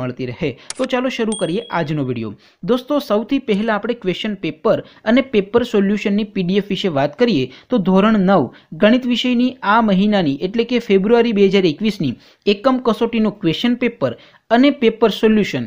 મળતી રહે તો ચાલો શરૂ કરીએ આજનો વિડીયો દોસ્તો સૌથી પહેલાં આપણે ક્વેશ્ચન પેપર અને પેપર સોલ્યુશનની પીડીએફ વિશે વાત કરીએ તો ધોરણ નવ ગણિત વિષયની આ મહિનાની એટલે કે ફેબ્રુઆરી બે હજાર એકવીસની એકમ કસોટીનું ક્વેશ્ચન પેપર અને paper solution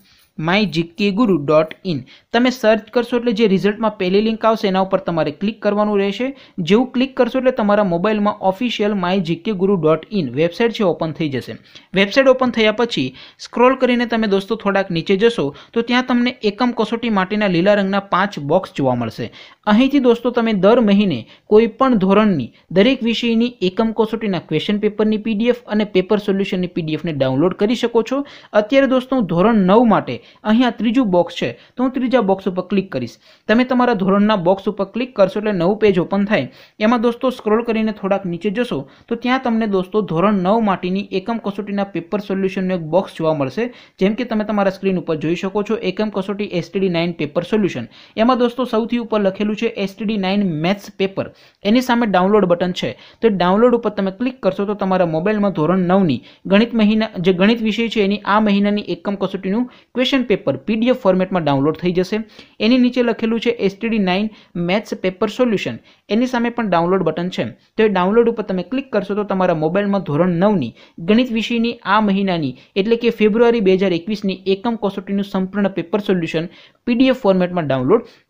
my GK Guru dot in તમે સર્ચ કરશો એટલે જે રિઝલ્ટમાં પહેલી લિંક આવશે એના ઉપર તમારે ક્લિક કરવાનું રહેશે જેવું ક્લિક કરશો એટલે તમારા મોબાઈલમાં official my GK Guru dot in website છે ઓપન થઈ જશે વેબસાઇટ ઓપન થયા પછી સ્ક્રોલ કરીને તમે દોસ્તો થોડાક નીચે જશો તો ત્યાં તમને એકમ કસોટી માટેના લીલા રંગના પાંચ બોક્સ જોવા મળશે અહીંથી દોસ્તો તમે દર મહિને કોઈ પણ ધોરણની દરેક વિષયની એકમ કસોટીના ક્વેશ્ચન પેપરની પીડીએફ અને પેપર સોલ્યુશનની પીડીએફને ડાઉનલોડ કરી શકો છો અત્યારે દોસ્તો હું ધોરણ નવ માટે અહીંયા ત્રીજું બોક્સ છે તો હું ત્રીજા બોક્સ ઉપર ક્લિક કરીશ તમે તમારા ધોરણના બોક્સ ઉપર ક્લિક કરશો એટલે નવું પેજ ઓપન થાય એમાં દોસ્તો સ્ક્રોલ કરીને થોડાક નીચે જશો તો ત્યાં તમને દોસ્તો ધોરણ નવ માટેની એકમ કસોટીના પેપર સોલ્યુશનનું એક બોક્સ જોવા મળશે જેમ કે તમે તમારા સ્ક્રીન ઉપર જોઈ શકો છો એકમ કસોટી એસટીડી નાઇન પેપર સોલ્યુશન એમાં દોસ્તો સૌથી ઉપર લખેલું છે એસટીડી નાઇન મેથ્સ પેપર એની સામે ડાઉનલોડ બટન છે તો ડાઉનલોડ ઉપર તમે ક્લિક કરશો તો તમારા મોબાઈલમાં ધોરણ નવની ગણિત મહિના જે ગણિત વિષય છે એની આ મહિનાની એકમ કસોટીનું ક્વેશ્ચન ક્વેશ્ચન પેપર પીડીએફ ફોર્મેટમાં ડાઉનલોડ થઈ જશે એની નીચે લખેલું છે STD nine maths paper solution એની સામે પણ ડાઉનલોડ બટન છે તો એ ડાઉનલોડ ઉપર તમે ક્લિક કરશો તો તમારા મોબાઈલમાં ધોરણ નવની ગણિત વિષયની આ મહિનાની એટલે કે ફેબ્રુઆરી બે હજાર એકવીસની એકમ કસોટીનું સંપૂર્ણ પેપર સોલ્યુશન પીડીએફ ફોર્મેટમાં ડાઉનલોડ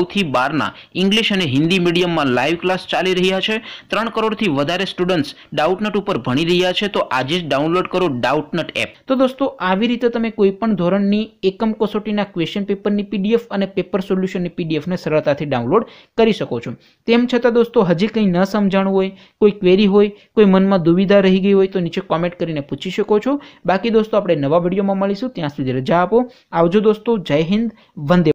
નવથી બારના ઇંગ્લિશ અને હિન્દી મીડિયમમાં લાઈવ ક્લાસ ચાલી રહ્યા છે ત્રણ કરોડથી વધારે સ્ટુડન્ટ્સ ડાઉટનટ ઉપર ભણી રહ્યા છે તો આજે જ ડાઉનલોડ કરો ડાઉટનટ એપ તો દોસ્તો આવી રીતે તમે કોઈપણ ધોરણની એકમ કસોટીના ક્વેશ્ચન પેપરની પીડીએફ અને પેપર સોલ્યુશનની પીડીએફને સરળતાથી ડાઉનલોડ કરી શકો છો તેમ છતાં દોસ્તો હજી કંઈ ન સમજાણું હોય કોઈ ક્વેરી હોય કોઈ મનમાં દુવિધા રહી ગઈ હોય તો નીચે કોમેન્ટ કરીને પૂછી શકો છો બાકી દોસ્તો આપણે નવા વિડીયોમાં મળીશું ત્યાં સુધી રજા આપો આવજો દોસ્તો જય હિન્દ વંદે